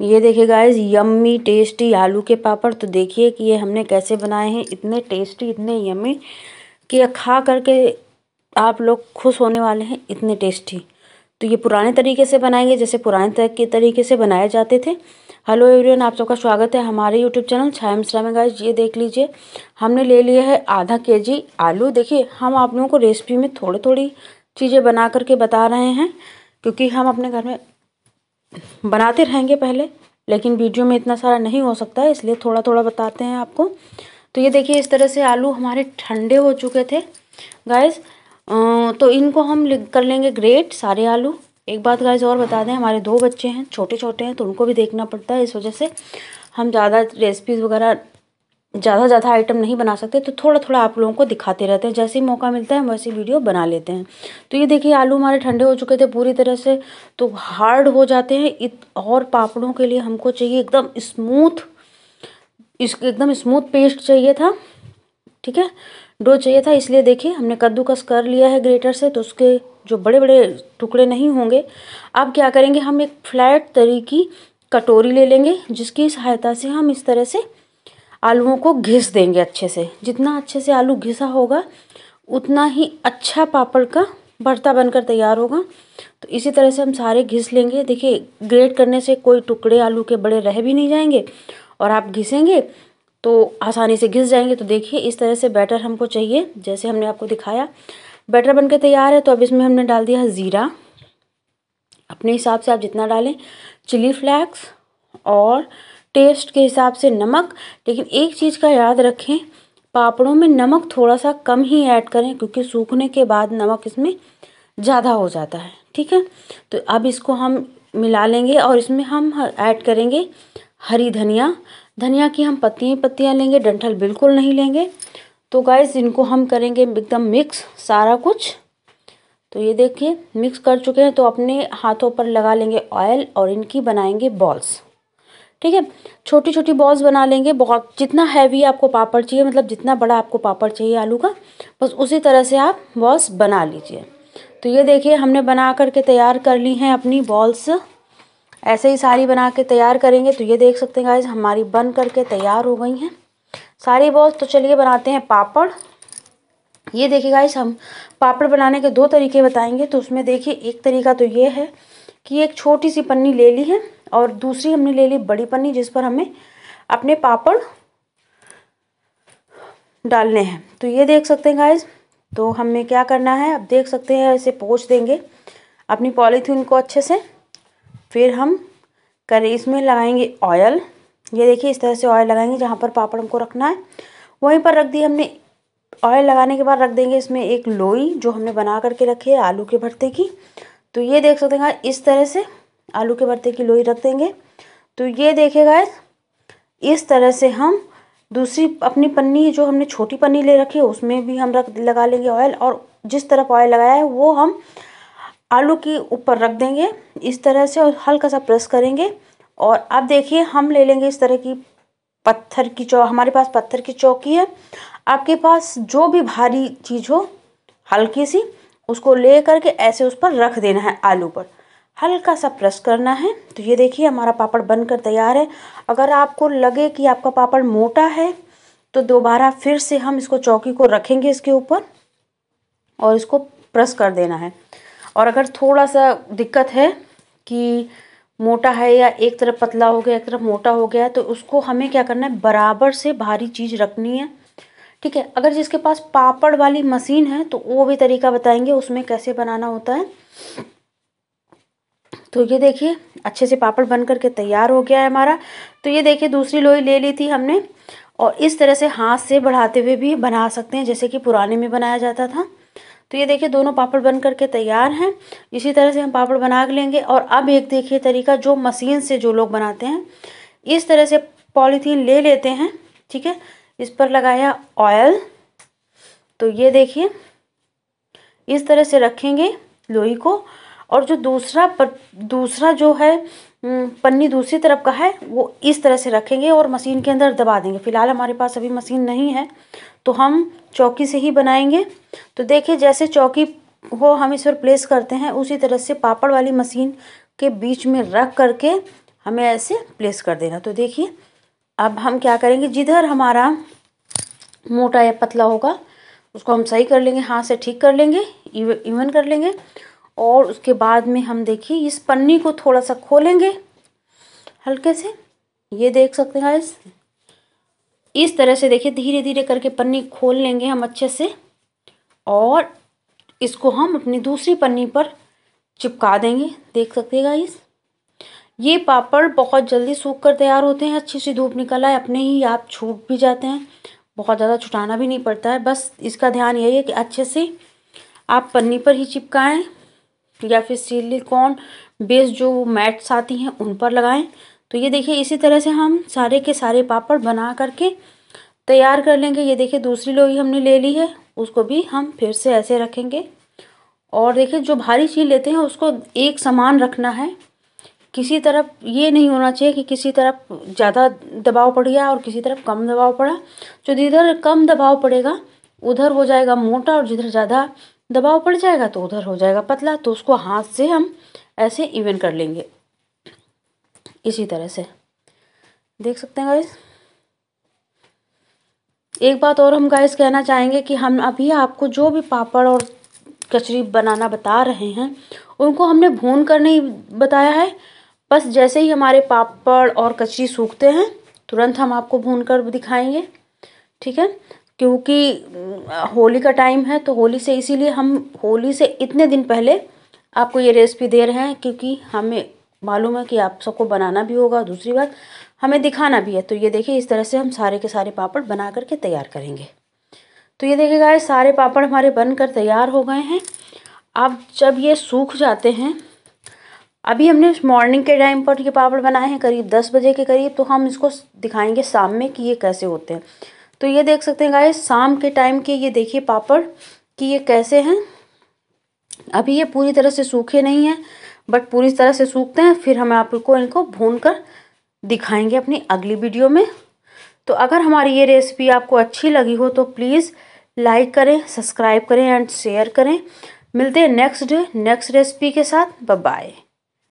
ये देखिए guys yummy tasty आलू के पापड़ तो देखिए कि ये हमने कैसे बनाए हैं इतने टेस्टी इतने यम्मी कि ये खा करके आप लोग खुश होने वाले हैं इतने टेस्टी तो ये पुराने तरीके से बनाएंगे जैसे पुराने के तरीके से बनाए जाते थे हेलो एवरीवन आप सबका स्वागत है हमारे यूट्यूब चैनल छाया मिश्रा में गाइज ये देख लीजिए हमने ले लिया है आधा जी आलू देखिए हम आप लोगों को रेसिपी में थोड़ी थोड़ी चीज़ें बना करके बता रहे हैं क्योंकि हम अपने घर में बनाते रहेंगे पहले लेकिन वीडियो में इतना सारा नहीं हो सकता है इसलिए थोड़ा थोड़ा बताते हैं आपको तो ये देखिए इस तरह से आलू हमारे ठंडे हो चुके थे गाइस तो इनको हम कर लेंगे ग्रेट सारे आलू एक बात गाइस और बता दें हमारे दो बच्चे हैं छोटे छोटे हैं तो उनको भी देखना पड़ता है इस वजह से हम ज़्यादा रेसिपीज़ वगैरह ज़्यादा ज़्यादा आइटम नहीं बना सकते तो थोड़ा थोड़ा आप लोगों को दिखाते रहते हैं जैसे ही मौका मिलता है हम वैसी वीडियो बना लेते हैं तो ये देखिए आलू हमारे ठंडे हो चुके थे पूरी तरह से तो हार्ड हो जाते हैं इत और पापड़ों के लिए हमको चाहिए एकदम स्मूथ इस एकदम स्मूथ पेस्ट चाहिए था ठीक है डो चाहिए था इसलिए देखिए हमने कद्दूकस कर लिया है ग्रेटर से तो उसके जो बड़े बड़े टुकड़े नहीं होंगे अब क्या करेंगे हम एक फ्लैट तरीकी कटोरी ले लेंगे जिसकी सहायता से हम इस तरह से आलूओं को घिस देंगे अच्छे से जितना अच्छे से आलू घिसा होगा उतना ही अच्छा पापड़ का भरता बनकर तैयार होगा तो इसी तरह से हम सारे घिस लेंगे देखिए ग्रेट करने से कोई टुकड़े आलू के बड़े रह भी नहीं जाएंगे और आप घिसेंगे तो आसानी से घिस जाएंगे तो देखिए इस तरह से बैटर हमको चाहिए जैसे हमने आपको दिखाया बैटर बनकर तैयार है तो अब इसमें हमने डाल दिया ज़ीरा अपने हिसाब से आप जितना डालें चिली फ्लैक्स और टेस्ट के हिसाब से नमक लेकिन एक चीज़ का याद रखें पापड़ों में नमक थोड़ा सा कम ही ऐड करें क्योंकि सूखने के बाद नमक इसमें ज़्यादा हो जाता है ठीक है तो अब इसको हम मिला लेंगे और इसमें हम ऐड करेंगे हरी धनिया धनिया की हम पत्तियाँ पत्तियाँ लेंगे डंठल बिल्कुल नहीं लेंगे तो गाइस इनको हम करेंगे एकदम मिक्स सारा कुछ तो ये देखिए मिक्स कर चुके हैं तो अपने हाथों पर लगा लेंगे ऑयल और इनकी बनाएंगे बॉल्स ठीक है छोटी छोटी बॉल्स बना लेंगे बहुत जितना हैवी आपको पापड़ चाहिए मतलब जितना बड़ा आपको पापड़ चाहिए आलू का बस उसी तरह से आप बॉल्स बना लीजिए तो ये देखिए हमने बना करके तैयार कर ली हैं अपनी बॉल्स ऐसे ही सारी बना के तैयार करेंगे तो ये देख सकते हैं गाइज हमारी बन करके तैयार हो गई हैं सारी बॉल्स तो चलिए बनाते हैं पापड़ ये देखिए गाइज हम पापड़ बनाने के दो तरीके बताएंगे तो उसमें देखिए एक तरीका तो ये है कि एक छोटी सी पन्नी ले ली है और दूसरी हमने ले ली बड़ी पन्नी जिस पर हमें अपने पापड़ डालने हैं तो ये देख सकते हैं गाइज तो हमें क्या करना है अब देख सकते हैं इसे पोछ देंगे अपनी पॉलीथीन को अच्छे से फिर हम करें इसमें लगाएंगे ऑयल ये देखिए इस तरह से ऑयल लगाएंगे जहाँ पर पापड़ हमको रखना है वहीं पर रख दिए हमने ऑयल लगाने के बाद रख देंगे इसमें एक लोई जो हमने बना करके रखी है आलू के भरते की तो ये देख सकते हैं इस तरह से आलू के भरते की लोई रख देंगे तो ये देखेगा गाइस इस तरह से हम दूसरी अपनी पन्नी जो हमने छोटी पन्नी ले रखी है उसमें भी हम रख लगा लेंगे ऑयल और जिस तरफ ऑयल लगाया है वो हम आलू के ऊपर रख देंगे इस तरह से और हल्का सा प्रेस करेंगे और अब देखिए हम ले लेंगे इस तरह की पत्थर की चौ हमारे पास पत्थर की चौकी है आपके पास जो भी भारी चीज़ हो हल्की सी उसको ले करके ऐसे उस पर रख देना है आलू पर हल्का सा प्रेस करना है तो ये देखिए हमारा पापड़ बनकर तैयार है अगर आपको लगे कि आपका पापड़ मोटा है तो दोबारा फिर से हम इसको चौकी को रखेंगे इसके ऊपर और इसको प्रेस कर देना है और अगर थोड़ा सा दिक्कत है कि मोटा है या एक तरफ पतला हो गया एक तरफ मोटा हो गया तो उसको हमें क्या करना है बराबर से भारी चीज़ रखनी है ठीक है अगर जिसके पास पापड़ वाली मशीन है तो वो भी तरीका बताएंगे उसमें कैसे बनाना होता है तो ये देखिए अच्छे से पापड़ बन करके तैयार हो गया है हमारा तो ये देखिए दूसरी लोई ले ली थी हमने और इस तरह से हाथ से बढ़ाते हुए भी बना सकते हैं जैसे कि पुराने में बनाया जाता था तो ये देखिए दोनों पापड़ बन करके तैयार हैं इसी तरह से हम पापड़ बना लेंगे और अब एक देखिए तरीका जो मशीन से जो लोग बनाते हैं इस तरह से पॉलीथीन ले लेते हैं ठीक है इस पर लगाया ऑयल तो ये देखिए इस तरह से रखेंगे लोई को और जो दूसरा पर दूसरा जो है पन्नी दूसरी तरफ का है वो इस तरह से रखेंगे और मशीन के अंदर दबा देंगे फ़िलहाल हमारे पास अभी मशीन नहीं है तो हम चौकी से ही बनाएंगे तो देखिए जैसे चौकी को हम इस पर प्लेस करते हैं उसी तरह से पापड़ वाली मशीन के बीच में रख करके हमें ऐसे प्लेस कर देना तो देखिए अब हम क्या करेंगे जिधर हमारा मोटा या पतला होगा उसको हम सही कर लेंगे हाथ से ठीक कर लेंगे इवन कर लेंगे और उसके बाद में हम देखिए इस पन्नी को थोड़ा सा खोलेंगे हल्के से ये देख सकते हैं इस इस तरह से देखिए धीरे धीरे करके पन्नी खोल लेंगे हम अच्छे से और इसको हम अपनी दूसरी पन्नी पर चिपका देंगे देख सकते हैं गाइस ये पापड़ बहुत जल्दी सूख कर तैयार होते हैं अच्छी सी धूप निकल आए अपने ही आप छूट भी जाते हैं बहुत ज़्यादा छुटाना भी नहीं पड़ता है बस इसका ध्यान यही है कि अच्छे से आप पन्नी पर ही चिपकाएं या फिर सिलिकॉन बेस जो मैट्स आती हैं उन पर लगाएं तो ये देखिए इसी तरह से हम सारे के सारे पापड़ बना करके तैयार कर लेंगे ये देखिए दूसरी लोई हमने ले ली है उसको भी हम फिर से ऐसे रखेंगे और देखिए जो भारी चीज़ लेते हैं उसको एक समान रखना है किसी तरफ ये नहीं होना चाहिए कि किसी तरफ ज़्यादा दबाव पड़ गया और किसी तरफ कम दबाव पड़ा जो जिधर कम दबाव पड़ेगा उधर हो जाएगा मोटा और जिधर ज़्यादा दबाव पड़ जाएगा तो उधर हो जाएगा पतला तो उसको हाथ से हम ऐसे इवन कर लेंगे इसी तरह से देख सकते हैं गाइस एक बात और हम गाइस कहना चाहेंगे कि हम अभी आपको जो भी पापड़ और कचरी बनाना बता रहे हैं उनको हमने भून कर नहीं बताया है बस जैसे ही हमारे पापड़ और कचरी सूखते हैं तुरंत हम आपको भून कर दिखाएंगे ठीक है क्योंकि होली का टाइम है तो होली से इसीलिए हम होली से इतने दिन पहले आपको ये रेसिपी दे रहे हैं क्योंकि हमें मालूम है कि आप सबको बनाना भी होगा दूसरी बात हमें दिखाना भी है तो ये देखिए इस तरह से हम सारे के सारे पापड़ बना करके तैयार करेंगे तो ये देखिए ये सारे पापड़ हमारे बनकर तैयार हो गए हैं अब जब ये सूख जाते हैं अभी हमने मॉर्निंग के टाइम पर ये पापड़ बनाए हैं करीब दस बजे के करीब तो हम इसको दिखाएंगे शाम में कि ये कैसे होते हैं तो ये देख सकते हैं गाय शाम के टाइम के ये देखिए पापड़ कि ये कैसे हैं अभी ये पूरी तरह से सूखे नहीं हैं बट पूरी तरह से सूखते हैं फिर हम आपको इनको भून कर दिखाएंगे अपनी अगली वीडियो में तो अगर हमारी ये रेसिपी आपको अच्छी लगी हो तो प्लीज़ लाइक करें सब्सक्राइब करें एंड शेयर करें मिलते हैं नेक्स्ट डे नेक्स्ट रेसिपी के साथ बाय